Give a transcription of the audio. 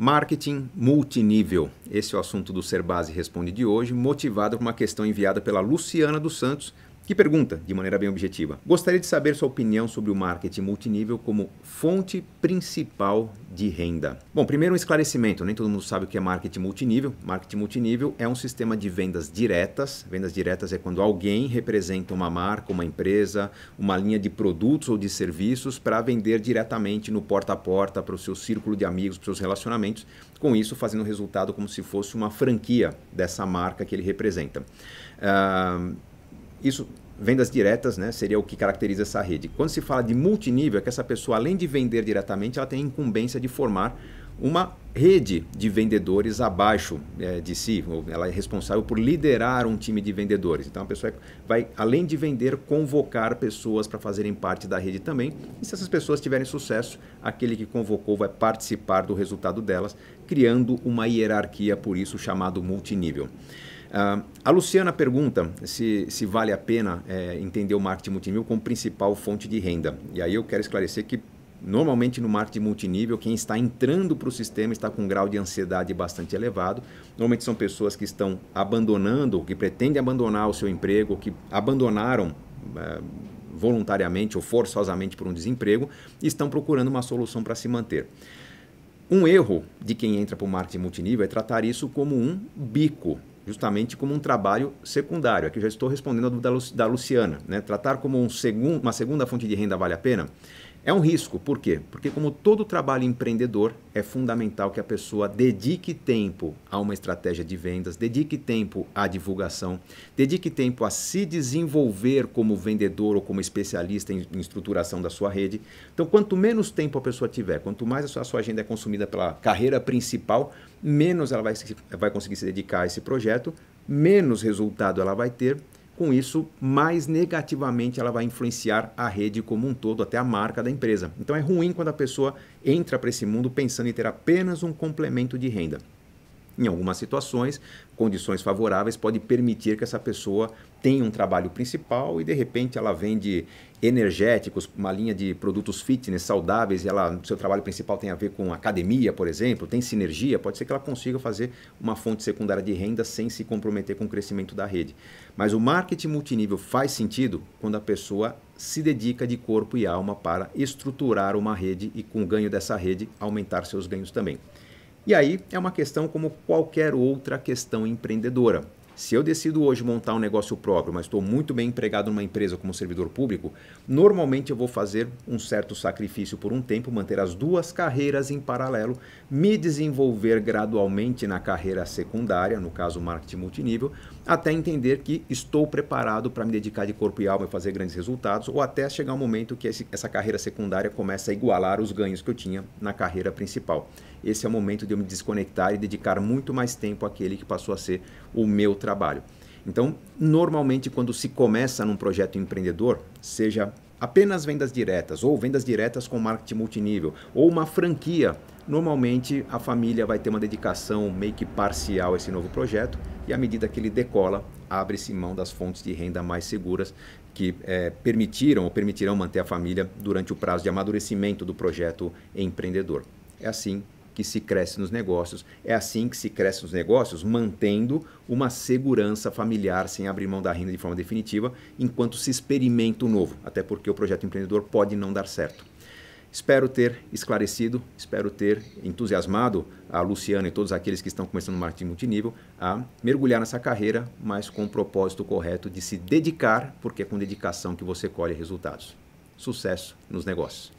Marketing multinível. Esse é o assunto do Ser Base Responde de hoje, motivado por uma questão enviada pela Luciana dos Santos, que pergunta, de maneira bem objetiva: Gostaria de saber sua opinião sobre o marketing multinível como fonte principal de renda. Bom, primeiro um esclarecimento: nem todo mundo sabe o que é marketing multinível. Marketing multinível é um sistema de vendas diretas. Vendas diretas é quando alguém representa uma marca, uma empresa, uma linha de produtos ou de serviços para vender diretamente no porta a porta para o seu círculo de amigos, para os seus relacionamentos. Com isso, fazendo o resultado como se fosse uma franquia dessa marca que ele representa. Uh, isso, vendas diretas, né, seria o que caracteriza essa rede. Quando se fala de multinível, é que essa pessoa, além de vender diretamente, ela tem a incumbência de formar uma rede de vendedores abaixo é, de si. Ela é responsável por liderar um time de vendedores. Então a pessoa vai, além de vender, convocar pessoas para fazerem parte da rede também. E se essas pessoas tiverem sucesso, aquele que convocou vai participar do resultado delas, criando uma hierarquia, por isso chamado multinível. Uh, a Luciana pergunta se, se vale a pena é, entender o marketing multinível como principal fonte de renda. E aí eu quero esclarecer que Normalmente no marketing multinível, quem está entrando para o sistema está com um grau de ansiedade bastante elevado. Normalmente são pessoas que estão abandonando, que pretendem abandonar o seu emprego, que abandonaram é, voluntariamente ou forçosamente por um desemprego e estão procurando uma solução para se manter. Um erro de quem entra para o marketing multinível é tratar isso como um bico justamente como um trabalho secundário. Aqui já estou respondendo a dúvida da Luciana. Né? Tratar como um segun, uma segunda fonte de renda vale a pena? É um risco, por quê? Porque, como todo trabalho empreendedor, é fundamental que a pessoa dedique tempo a uma estratégia de vendas, dedique tempo à divulgação, dedique tempo a se desenvolver como vendedor ou como especialista em, em estruturação da sua rede. Então, quanto menos tempo a pessoa tiver, quanto mais a sua, a sua agenda é consumida pela carreira principal, menos ela vai, vai conseguir se dedicar a esse projeto, menos resultado ela vai ter com isso, mais negativamente ela vai influenciar a rede como um todo, até a marca da empresa. Então é ruim quando a pessoa entra para esse mundo pensando em ter apenas um complemento de renda em algumas situações, condições favoráveis pode permitir que essa pessoa tenha um trabalho principal e de repente ela vende energéticos, uma linha de produtos fitness saudáveis, e ela seu trabalho principal tem a ver com academia, por exemplo, tem sinergia, pode ser que ela consiga fazer uma fonte secundária de renda sem se comprometer com o crescimento da rede. Mas o marketing multinível faz sentido quando a pessoa se dedica de corpo e alma para estruturar uma rede e com o ganho dessa rede aumentar seus ganhos também. E aí é uma questão como qualquer outra questão empreendedora. Se eu decido hoje montar um negócio próprio, mas estou muito bem empregado numa empresa como servidor público, normalmente eu vou fazer um certo sacrifício por um tempo, manter as duas carreiras em paralelo, me desenvolver gradualmente na carreira secundária, no caso marketing multinível, até entender que estou preparado para me dedicar de corpo e alma e fazer grandes resultados, ou até chegar um momento que esse, essa carreira secundária começa a igualar os ganhos que eu tinha na carreira principal. Esse é o momento de eu me desconectar e dedicar muito mais tempo àquele que passou a ser o meu trabalho trabalho. Então, normalmente, quando se começa num projeto empreendedor, seja apenas vendas diretas ou vendas diretas com marketing multinível ou uma franquia, normalmente a família vai ter uma dedicação meio que parcial a esse novo projeto e à medida que ele decola, abre-se mão das fontes de renda mais seguras que é, permitiram ou permitirão manter a família durante o prazo de amadurecimento do projeto empreendedor. É assim que se cresce nos negócios. É assim que se cresce nos negócios, mantendo uma segurança familiar sem abrir mão da renda de forma definitiva, enquanto se experimenta o novo, até porque o projeto empreendedor pode não dar certo. Espero ter esclarecido, espero ter entusiasmado a Luciana e todos aqueles que estão começando o marketing multinível a mergulhar nessa carreira, mas com o propósito correto de se dedicar, porque é com dedicação que você colhe resultados. Sucesso nos negócios.